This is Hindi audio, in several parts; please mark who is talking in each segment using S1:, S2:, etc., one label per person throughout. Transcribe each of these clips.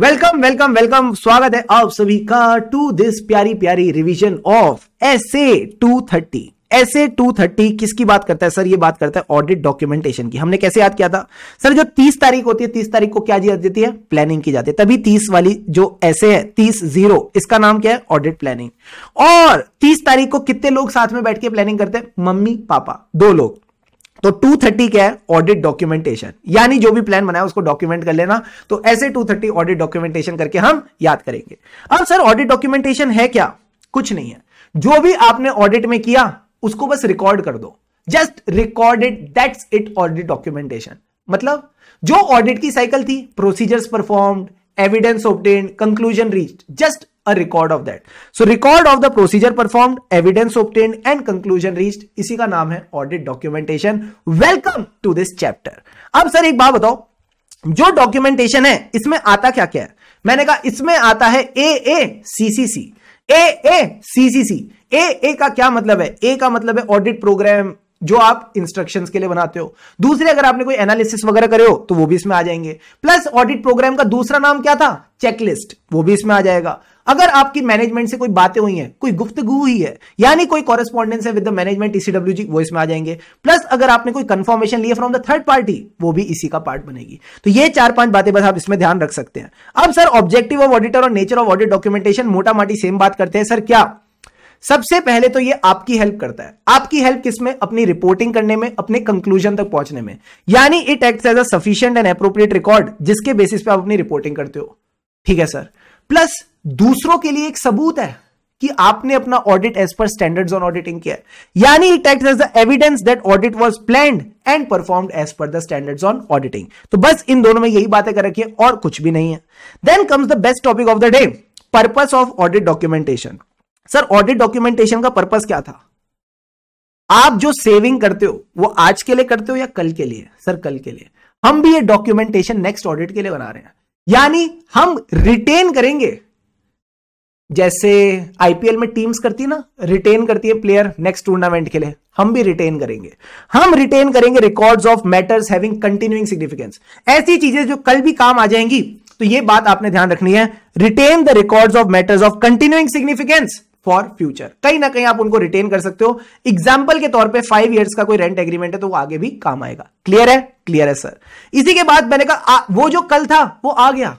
S1: वेलकम वेलकम वेलकम स्वागत है आप सभी का टू दिस प्यारी प्यारी revision of S A two thirty किसकी बात करता है सर ये बात करता है ऑडिट डॉक्यूमेंटेशन की हमने कैसे याद किया था सर जो तीस तारीख होती है तीस तारीख को क्या याद देती है प्लानिंग की जाती है तभी तीस वाली जो ऐसे है तीस जीरो इसका नाम क्या है ऑडिट प्लानिंग और तीस तारीख को कितने लोग साथ में बैठ के प्लानिंग करते हैं मम्मी पापा दो लोग तो 230 क्या है ऑडिट डॉक्यूमेंटेशन यानी जो भी प्लान बनाया उसको डॉक्यूमेंट कर लेना तो ऐसे 230 ऑडिट डॉक्यूमेंटेशन करके हम याद करेंगे अब सर ऑडिट डॉक्यूमेंटेशन है क्या कुछ नहीं है जो भी आपने ऑडिट में किया उसको बस रिकॉर्ड कर दो just recorded that's it audit documentation मतलब जो ऑडिट की साइकिल थी procedures performed evidence obtain conclusion reach just a record of that so record of the procedure performed evidence obtained and conclusion reached isi ka naam hai audit documentation welcome to this chapter ab sir ek baat batao jo documentation hai isme aata kya kya hai maine kaha isme aata hai a a c c c a a c c c A A का क्या मतलब है ए का मतलब है ऑडिट प्रोग्राम जो आप इंस्ट्रक्शंस के लिए बनाते हो दूसरे अगर आपने कोई एनालिसिस वगैरह करे हो तो वो भी इसमें आ जाएंगे प्लस ऑडिट प्रोग्राम का दूसरा नाम क्या था चेकलिस्ट वो भी इसमें आ जाएगा अगर आपकी मैनेजमेंट से कोई बातें हुई हैं कोई गुफ्तगु हुई है यानी कोई कॉरेस्पॉन्डेंस है विद द मैनेजमेंट ईसीडब्ल्यू जी वो इसमें आ जाएंगे प्लस अगर आपने कोई कंफर्मेशन लिया फ्रॉम द थर्ड पार्टी वो भी इसी का पार्ट बनेगी तो ये चार पांच बातें बस आप इसमें ध्यान रख सकते हैं अब सर ऑब्जेक्टिव ऑफ ऑडिटर और नेचर ऑफ ऑडिट डॉक्यूमेंटेशन मोटा माटी सेम बात करते हैं सर क्या सबसे पहले तो ये आपकी हेल्प करता है आपकी हेल्प किसमें अपनी रिपोर्टिंग करने में अपने कंक्लूजन तक पहुंचने में यानी it act as a sufficient and appropriate record जिसके बेसिस पे आप अपनी रिपोर्टिंग करते हो ठीक है सर प्लस दूसरों के लिए एक सबूत है कि आपने अपना audit as per standard on auditing किया यानी it act as the evidence that audit was planned and performed as per the standard on auditing तो बस इन दोनों में यही बातें कर रखी है और कुछ भी नहीं है then comes the best topic of the day purpose of audit documentation sir audit documentation का पर्पस क्या था आप जो सेविंग करते हो वो आज के लिए करते हो या कल के लिए सर कल के लिए हम भी ये डॉक्यूमेंटेशन नेक्स्ट ऑडिट के लिए बना रहे हैं यानी हम रिटेन करेंगे जैसे आईपीएल में टीम्स करती है ना रिटेन करती है प्लेयर नेक्स्ट टूर्नामेंट के लिए हम भी रिटेन करेंगे हम रिटेन करेंगे records of matters having continuing significance ऐसी चीजें जो कल भी काम आ जाएंगी तो ये बात आपने ध्यान रखनी है retain the records of matters of continuing significance for future कहीं ना कहीं आप उनको रिटेन कर सकते हो एग्जाम्पल के तौर पर फाइव ईयर्स का कोई रेंट एग्रीमेंट है तो वो आगे भी काम आएगा क्लियर है क्लियर है सर इसी के बाद मैंने कहा वो जो कल था वो आ गया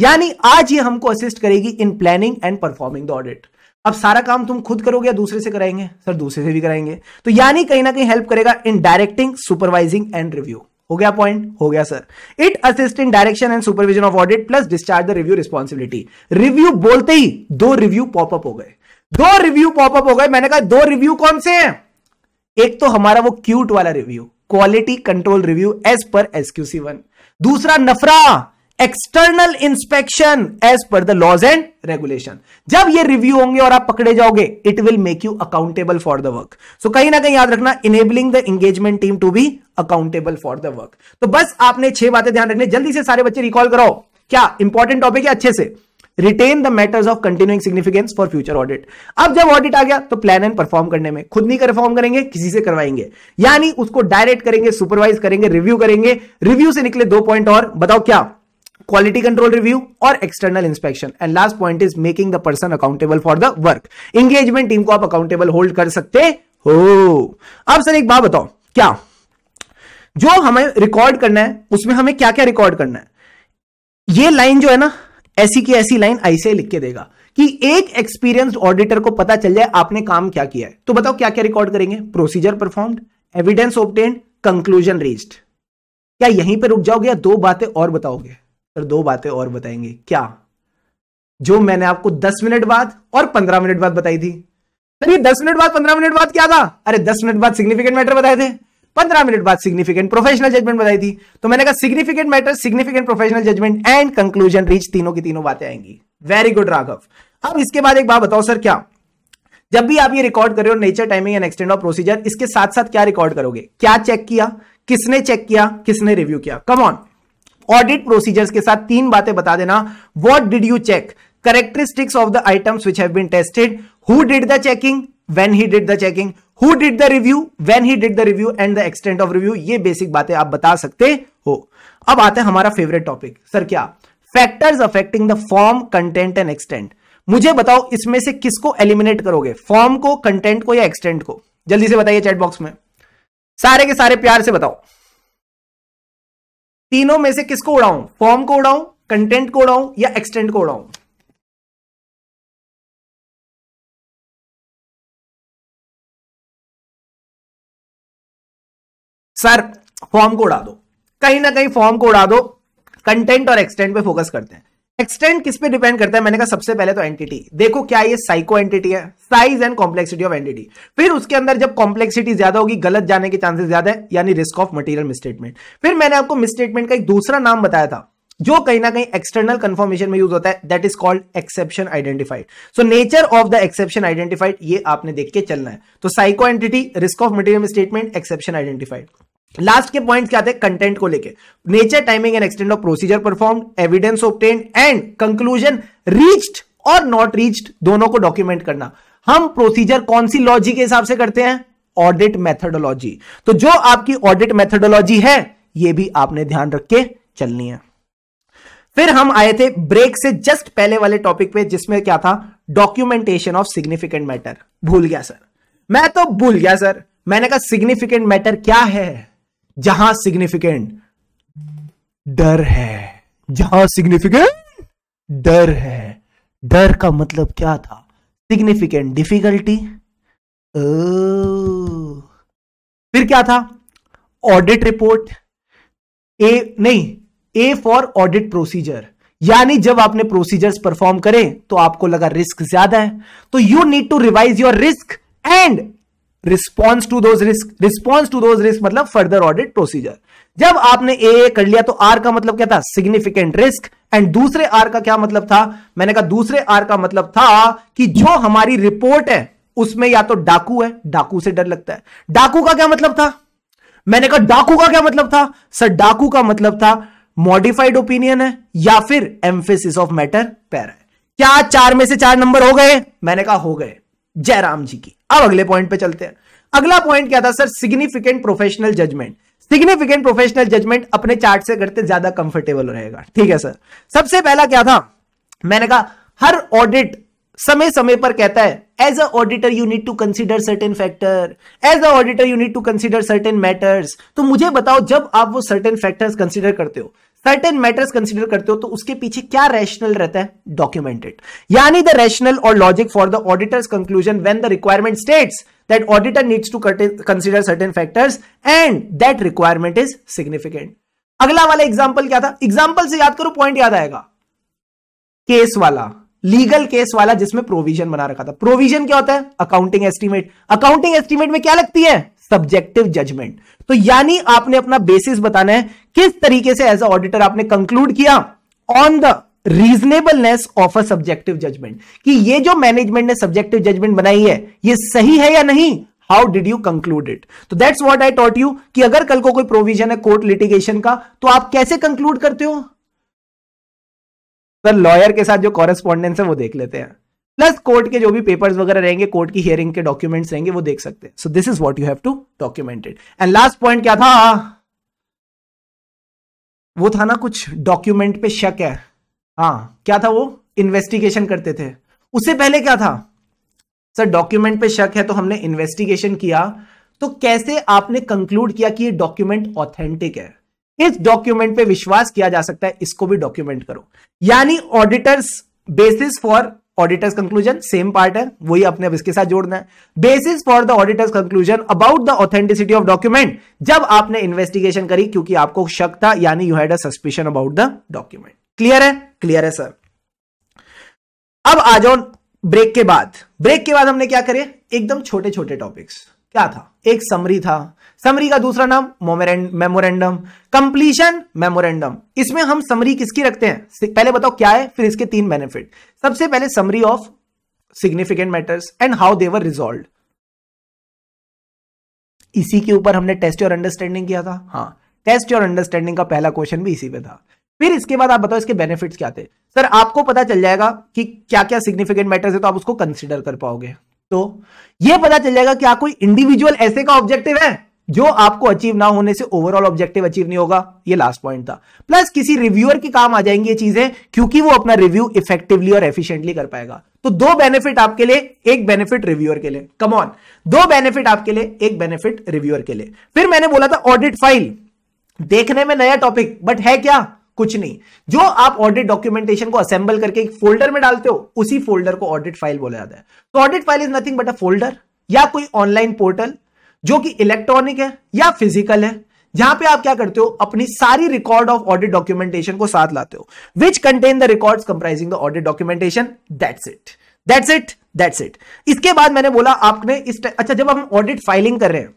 S1: यानी आज ये हमको असिस्ट करेगी in planning and performing the audit अब सारा काम तुम खुद करोगे या दूसरे से कराएंगे सर दूसरे से भी कराएंगे तो यानी कहीं ना कहीं हेल्प करेगा in directing supervising and review हो गया पॉइंट हो गया sir it assist in direction and supervision of audit plus discharge the review responsibility review बोलते ही दो रिव्यू पॉपअप हो गए दो रिव्यू पॉपअप हो गए मैंने कहा दो रिव्यू कौन से हैं एक तो हमारा वो क्यूट वाला review quality control review as per C one दूसरा नफरा external inspection as per the laws and regulation जब ये रिव्यू होंगे और आप पकड़े जाओगे it will make you accountable for the work so कहीं ना कहीं याद रखना enabling the engagement team to be accountable for the work तो बस आपने छह बातें ध्यान रखने जल्दी से सारे बच्चे रिकॉल कराओ क्या इंपॉर्टेंट टॉपिक है अच्छे से retain the matters of continuing significance for future audit अब जब ऑडिट आ गया तो प्लान एंड परफॉर्म करने में खुद नहीं परफॉर्म करेंगे किसी से करवाएंगे यानी उसको डायरेक्ट करेंगे सुपरवाइज करेंगे रिव्यू करेंगे रिव्यू से निकले दो पॉइंट और बताओ क्या क्वालिटी कंट्रोल रिव्यू और external inspection and last point is making the person accountable for the work engagement team को आप अकाउंटेबल होल्ड कर सकते हो अब सर एक बात बताओ क्या जो हमें रिकॉर्ड करना है उसमें हमें क्या क्या रिकॉर्ड करना है ये लाइन जो है ना ऐसी की ऐसी लाइन ऐसे लिख के देगा कि एक एक्सपीरियंस्ड ऑडिटर को पता चल जाए आपने काम क्या किया है तो बताओ क्या क्या रिकॉर्ड करेंगे procedure perform evidence obtain conclusion reached क्या यहीं पर रुक जाओगे या दो बातें और बताओगे सर दो बातें और बताएंगे क्या जो मैंने आपको दस मिनट बाद और पंद्रह मिनट बाद बताई थी सर ये दस मिनट बाद पंद्रह मिनट बाद क्या था अरे दस मिनट बाद सिग्निफिकेंट मैटर बताए थे पंद्रह मिनट बाद सिग्निफिकेंट प्रोफेशनल जजमेंट बताई थी तो मैंने कहा significant matter significant professional judgment and conclusion reach तीनों की तीनों बातें आएंगी वेरी गुड राघव अब इसके बाद एक बात बताओ सर क्या जब भी आप ये रिकॉर्ड कर रहे हो nature timing and extent of procedure इसके साथ साथ क्या रिकॉर्ड करोगे क्या चेक किया किसने चेक किया किसने रिव्यू किया कम ऑन ऑडिट प्रोसीजर्स के साथ तीन बातें बता देना what did you check characteristics of the items which have been tested who did the checking when he did the checking who did the review when he did the review and the extent of review ये बेसिक बातें आप बता सकते हो अब आते हैं हमारा फेवरेट टॉपिक सर क्या factors affecting the form content and extent मुझे बताओ इसमें से किसको एलिमिनेट करोगे फॉर्म को कंटेंट को या एक्सटेंट को जल्दी से बताइए चैट बॉक्स में सारे के सारे प्यार से बताओ तीनों में से किसको उड़ाऊं फॉर्म को उड़ाऊं कंटेंट को उड़ाऊं या एक्सटेंट को उड़ाऊं सर फॉर्म को उड़ा दो कहीं ना कहीं फॉर्म को उड़ा दो कंटेंट और एक्सटेंट पे फोकस करते हैं एक्सटेंट किस पे डिपेंड करता है मैंने कहा सबसे पहले तो एंटिटी देखो क्या ये साइको एंटिटी है size and complexity of entity फिर उसके अंदर जब कॉम्प्लेक्सिटी ज्यादा होगी गलत जाने के चांसेस ज्यादा है यानी रिस्क ऑफ मटीरियल मिसस्टेटमेंट फिर मैंने आपको मिसस्टेटमेंट का एक दूसरा नाम बताया था जो कहीं ना कहीं एक्सटर्नल कंफर्मेशन में यूज होता है that is called exception identified so nature of the exception identified ये आपने देख के चलना है तो size of entity risk of material statement exception identified last के पॉइंट्स क्या थे कंटेंट को लेके nature timing and extent of procedure perform evidence obtain and conclusion reached और नॉट रीच्ड दोनों को डॉक्यूमेंट करना हम प्रोसीजर कौन सी लॉजी के हिसाब से करते हैं ऑडिट मेथडोलॉजी तो जो आपकी ऑडिट मेथडोलॉजी है ये भी आपने ध्यान रख के चलनी है फिर हम आए थे ब्रेक से जस्ट पहले वाले टॉपिक पे जिसमें क्या था डॉक्यूमेंटेशन ऑफ सिग्निफिकेंट मैटर भूल गया सर मैं तो भूल गया सर मैंने कहा सिग्निफिकेंट मैटर क्या है जहां सिग्निफिकेंट डर है जहां सिग्निफिकेंट डर है डर का मतलब क्या था सिग्निफिकेंट डिफिकल्टी फिर क्या था ऑडिट रिपोर्ट ए नहीं ए फॉर ऑडिट प्रोसीजर यानी जब आपने प्रोसीजर्स परफॉर्म करें तो आपको लगा रिस्क ज्यादा है तो you need to revise your risk and response to those risk response to those risk मतलब फर्दर ऑडिट प्रोसीजर जब आपने ए ए कर लिया तो आर का मतलब क्या था सिग्निफिकेंट रिस्क एंड दूसरे आर का क्या मतलब था मैंने कहा दूसरे आर का मतलब था कि जो हमारी रिपोर्ट है उसमें या तो डाकू है डाकू से डर लगता है डाकू का क्या मतलब था मैंने कहा डाकू का क्या मतलब था सर डाकू का मतलब था मॉडिफाइड ओपिनियन है या फिर एम्फेसिस ऑफ मैटर पैर है क्या चार में से चार नंबर हो गए मैंने कहा हो गए जयराम जी की अब अगले पॉइंट पे चलते हैं अगला पॉइंट क्या था sir significant professional judgment significant professional judgment अपने चार्ट से करते ज्यादा कंफर्टेबल रहेगा ठीक है सर सबसे पहला क्या था मैंने कहा हर ऑडिट समय समय पर कहता है as a auditor you need to consider certain factor as a auditor you need to consider certain matters तो मुझे बताओ जब आप वो सर्टेन फैक्टर्स कंसिडर करते हो सर्टेन मैटर्स कंसिडर करते हो तो उसके पीछे क्या रैशनल रहता है डॉक्यूमेंटेड यानी द रैशनल और logic for the auditor's conclusion when the requirement states that auditor needs to consider certain factors and that requirement is significant अगला वाला एग्जाम्पल क्या था एग्जाम्पल से याद करो पॉइंट याद आएगा केस वाला लीगल केस वाला जिसमें प्रोविजन बना रखा था प्रोविजन क्या होता है अकाउंटिंग एस्टीमेट अकाउंटिंग एस्टीमेट में क्या लगती है सब्जेक्टिव जजमेंट तो यानी आपने अपना बेसिस बताना है किस तरीके से एज अ ऑडिटर आपने कंक्लूड किया on the reasonableness of a subjective judgment कि ये जो मैनेजमेंट ने सब्जेक्टिव जजमेंट बनाई है ये सही है या नहीं how did you conclude it तो that's what I taught you कि अगर कल को कोई प्रोविजन है कोर्ट लिटिगेशन का तो आप कैसे कंक्लूड करते हो सर लॉयर के साथ जो कॉरेस्पॉन्डेंस है वो देख लेते हैं प्लस कोर्ट के जो भी पेपर्स वगैरह रहेंगे कोर्ट की हियरिंग के डॉक्यूमेंट्स रहेंगे वो देख सकते हैं so this is what you have to documented and last point क्या था वो था ना कुछ डॉक्यूमेंट पे शक है हाँ क्या था वो इन्वेस्टिगेशन करते थे उससे पहले क्या था सर डॉक्यूमेंट पे शक है तो हमने इन्वेस्टिगेशन किया तो कैसे आपने कंक्लूड किया कि ये डॉक्यूमेंट ऑथेंटिक है इस डॉक्यूमेंट पे विश्वास किया जा सकता है इसको भी डॉक्यूमेंट करो यानी auditor's basis for auditor's conclusion same part है वही अपने अब इसके साथ जोड़ना है basis for the auditor's conclusion about the authenticity of document जब आपने इन्वेस्टिगेशन करी क्योंकि आपको शक था यानी you had a suspicion about the document clear है क्लियर है सर अब आ जाओ ब्रेक के बाद ब्रेक के बाद हमने क्या करे एकदम छोटे छोटे टॉपिक्स क्या था एक समरी था समरी का दूसरा नाम मेमोरेंडम कंप्लीशन मेमोरेंडम इसमें हम समरी किसकी रखते हैं पहले बताओ क्या है फिर इसके तीन बेनिफिट सबसे पहले summary of significant matters and how they were resolve इसी के ऊपर हमने टेस्ट और अंडरस्टैंडिंग किया था हाँ टेस्ट और अंडरस्टैंडिंग का पहला क्वेश्चन भी इसी पे था फिर इसके बाद आप बताओ इसके बेनिफिट्स क्या थे सर आपको पता चल जाएगा कि क्या क्या सिग्निफिकेंट मैटर्स है तो आप उसको कंसिडर कर पाओगे तो ये पता चल जाएगा क्या कोई इंडिविजुअल ऐसे का ऑब्जेक्टिव है जो आपको अचीव ना होने से ओवरऑल ऑब्जेक्टिव अचीव नहीं होगा ये लास्ट पॉइंट था प्लस किसी रिव्यूअर के काम आ जाएंगी ये चीजें क्योंकि वो अपना रिव्यू इफेक्टिवली और एफिशिएंटली कर पाएगा तो दो बेनिफिट आपके लिए एक बेनिफिट रिव्यूअर के लिए कम ऑन दो बेनिफिट आपके लिए एक बेनिफिट रिव्यूअर के लिए फिर मैंने बोला था ऑडिट फाइल देखने में नया टॉपिक बट है क्या कुछ नहीं जो आप ऑडिट डॉक्यूमेंटेशन को असेंबल करके एक फोल्डर में डालते हो उसी फोल्डर को ऑडिट फाइल बोला जाता है तो audit file is nothing but a folder या कोई ऑनलाइन पोर्टल जो कि इलेक्ट्रॉनिक है या फिजिकल है जहां पे आप क्या करते हो अपनी सारी रिकॉर्ड ऑफ ऑडिट डॉक्यूमेंटेशन को साथ लाते हो which contain the record comprising the audit documentation that's it that's it that's it इसके बाद मैंने बोला आपने इस अच्छा जब हम ऑडिट फाइलिंग कर रहे हैं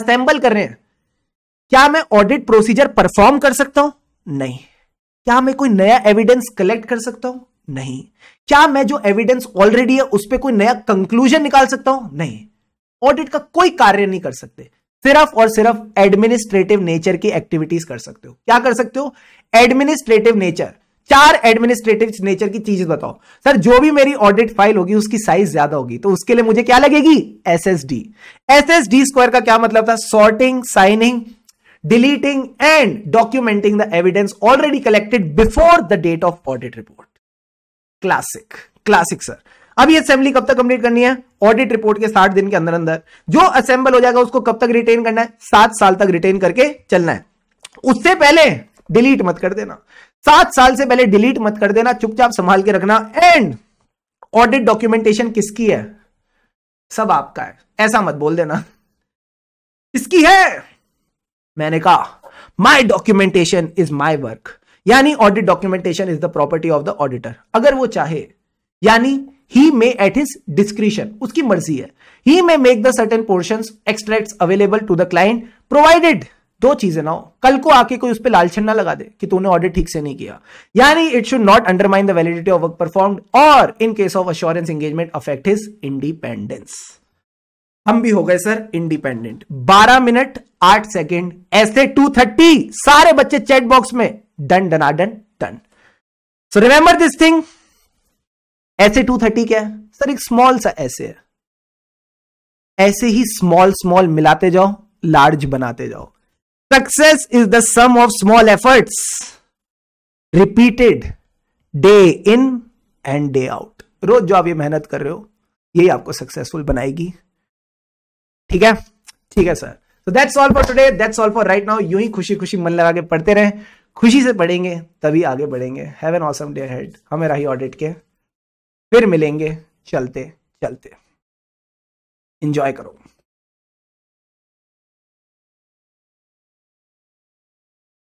S1: असेंबल कर रहे हैं क्या मैं ऑडिट प्रोसीजर परफॉर्म कर सकता हूं नहीं क्या मैं कोई नया एविडेंस कलेक्ट कर सकता हूं नहीं क्या मैं जो एविडेंस ऑलरेडी है उस पर कोई नया कंक्लूजन निकाल सकता हूं नहीं ऑडिट का कोई कार्य नहीं कर सकते सिर्फ और सिर्फ एडमिनिस्ट्रेटिव नेचर की एक्टिविटीज कर सकते हो क्या कर सकते हो एडमिनिस्ट्रेटिव नेचर चार एडमिनिस्ट्रेटिव नेचर की चीज बताओ सर जो भी मेरी ऑडिट फाइल होगी उसकी साइज ज्यादा होगी तो उसके लिए मुझे क्या लगेगी S S D S S D square का क्या मतलब था sorting signing deleting and documenting the evidence already collected before the date of audit report classic classic sir अब ये असेंबली कब तक कंप्लीट करनी है ऑडिट रिपोर्ट के साठ दिन के अंदर अंदर जो असेंबल हो जाएगा उसको कब तक रिटेन करना है सात साल तक रिटेन करके चलना है उससे पहले डिलीट मत कर देना सात साल से पहले डिलीट मत कर देना चुपचाप संभाल के रखना एंड ऑडिट डॉक्यूमेंटेशन किसकी है सब आपका है ऐसा मत बोल देना इसकी है मैंने कहा my documentation is my work यानी audit documentation is the property of the auditor अगर वो चाहे यानी he may at his discretion उसकी मर्जी है he may make the certain portion extract available to the client provided दो चीजें ना हो कल को आके कोई उस पर लालछन ना लगा दे कि तूने ऑडिट ठीक से नहीं किया यानी it should not undermine the validity of work perform और in case of assurance engagement affect his independence हम भी हो गए सर इंडिपेंडेंट 12 मिनट 8 सेकेंड ऐसे 230 सारे बच्चे चैट बॉक्स में done done done so remember this thing ऐसे थर्टी क्या है सर एक स्मॉल सा ऐसे है ऐसे ही स्मॉल स्मॉल मिलाते जाओ लार्ज बनाते जाओ success is the sum of small efforts repeated day in and day out रोज जो आप ये मेहनत कर रहे हो यही आपको सक्सेसफुल बनाएगी ठीक है ठीक है सर तो that's all for today that's all for right now you ही खुशी खुशी मन लगा के पढ़ते रहे खुशी से पढ़ेंगे तभी आगे बढ़ेंगे हैव एन ऑसम डे हेड हमें राही ऑडिट के फिर मिलेंगे चलते चलते इंजॉय करो